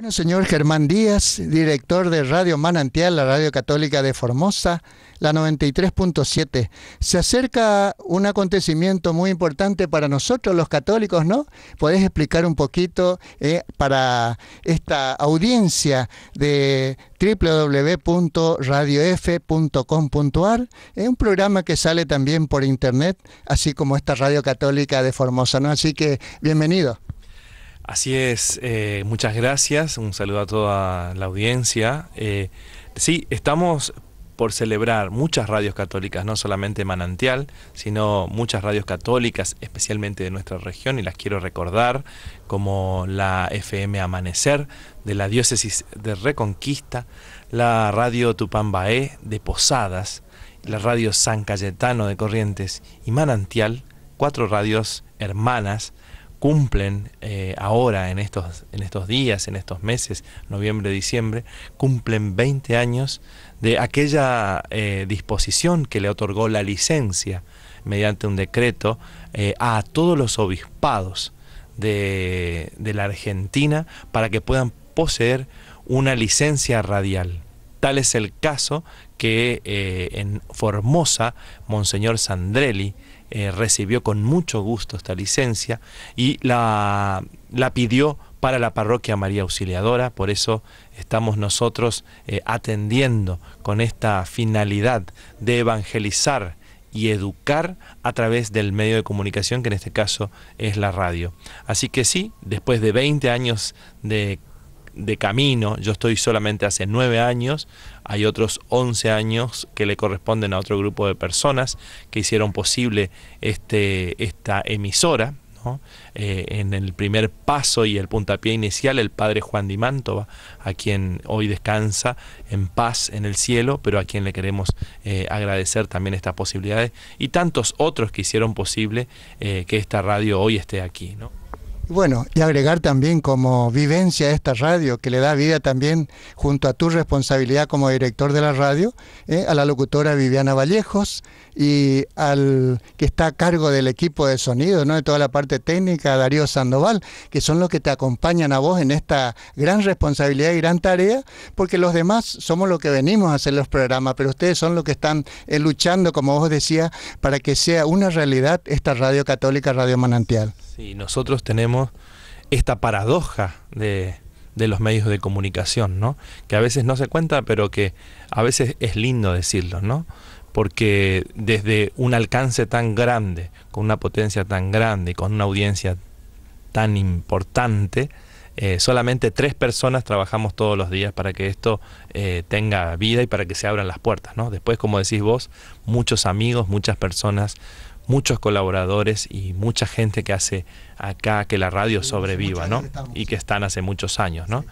Bueno, señor Germán Díaz, director de Radio Manantial, la Radio Católica de Formosa, la 93.7. Se acerca un acontecimiento muy importante para nosotros los católicos, ¿no? ¿Podés explicar un poquito eh, para esta audiencia de www.radiof.com.ar? Es un programa que sale también por internet, así como esta Radio Católica de Formosa, ¿no? Así que bienvenido. Así es, eh, muchas gracias, un saludo a toda la audiencia. Eh, sí, estamos por celebrar muchas radios católicas, no solamente Manantial, sino muchas radios católicas, especialmente de nuestra región, y las quiero recordar, como la FM Amanecer de la Diócesis de Reconquista, la radio Tupambaé de Posadas, la radio San Cayetano de Corrientes y Manantial, cuatro radios hermanas cumplen eh, ahora, en estos, en estos días, en estos meses, noviembre, diciembre, cumplen 20 años de aquella eh, disposición que le otorgó la licencia mediante un decreto eh, a todos los obispados de, de la Argentina para que puedan poseer una licencia radial. Tal es el caso que eh, en Formosa, Monseñor Sandrelli eh, recibió con mucho gusto esta licencia y la, la pidió para la parroquia María Auxiliadora, por eso estamos nosotros eh, atendiendo con esta finalidad de evangelizar y educar a través del medio de comunicación, que en este caso es la radio. Así que sí, después de 20 años de de camino, yo estoy solamente hace nueve años, hay otros once años que le corresponden a otro grupo de personas que hicieron posible este, esta emisora. Eh, en el primer paso y el puntapié inicial, el padre Juan Di Mantova, a quien hoy descansa en paz en el cielo, pero a quien le queremos eh, agradecer también estas posibilidades y tantos otros que hicieron posible eh, que esta radio hoy esté aquí. ¿no? Bueno, y agregar también como vivencia a esta radio, que le da vida también, junto a tu responsabilidad como director de la radio, eh, a la locutora Viviana Vallejos y al que está a cargo del equipo de sonido, ¿no? de toda la parte técnica, Darío Sandoval, que son los que te acompañan a vos en esta gran responsabilidad y gran tarea, porque los demás somos los que venimos a hacer los programas, pero ustedes son los que están eh, luchando, como vos decías, para que sea una realidad esta radio católica, Radio Manantial. Y nosotros tenemos esta paradoja de, los medios de comunicación, ¿no? Que a veces no se cuenta, pero que a veces es lindo decirlo, ¿no? Porque desde un alcance tan grande, con una potencia tan grande, con una audiencia tan importante, eh, solamente tres personas trabajamos todos los días para que esto eh, tenga vida y para que se abran las puertas, ¿no? Después, como decís vos, muchos amigos, muchas personas muchos colaboradores y mucha gente que hace acá que la radio sobreviva, ¿no? Y que están hace muchos años, ¿no?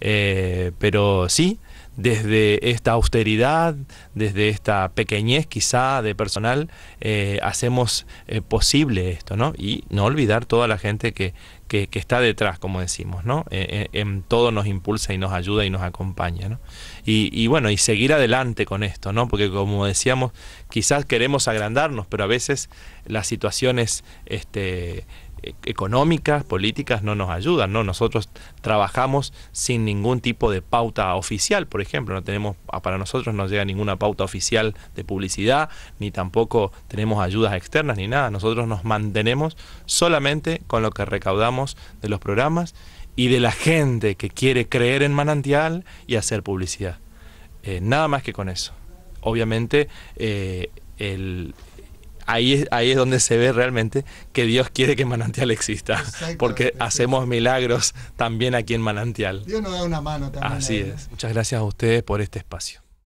Eh, pero sí, desde esta austeridad, desde esta pequeñez quizá de personal, eh, hacemos eh, posible esto, ¿no? Y no olvidar toda la gente que, está detrás, como decimos, ¿no? Eh, en todo nos impulsa y nos ayuda y nos acompaña, ¿no? Y, y, bueno, y seguir adelante con esto, ¿no? Porque como decíamos, quizás queremos agrandarnos, pero a veces las situaciones este, eh, económicas, políticas no nos ayudan, no nosotros trabajamos sin ningún tipo de pauta oficial, por ejemplo, no tenemos para nosotros no llega ninguna pauta oficial de publicidad, ni tampoco tenemos ayudas externas ni nada, nosotros nos mantenemos solamente con lo que recaudamos de los programas y de la gente que quiere creer en Manantial y hacer publicidad. Eh, nada más que con eso. Obviamente eh, el ahí es, ahí es donde se ve realmente que Dios quiere que Manantial exista, porque hacemos milagros también aquí en Manantial. Dios nos da una mano también. Así es. Muchas gracias a ustedes por este espacio.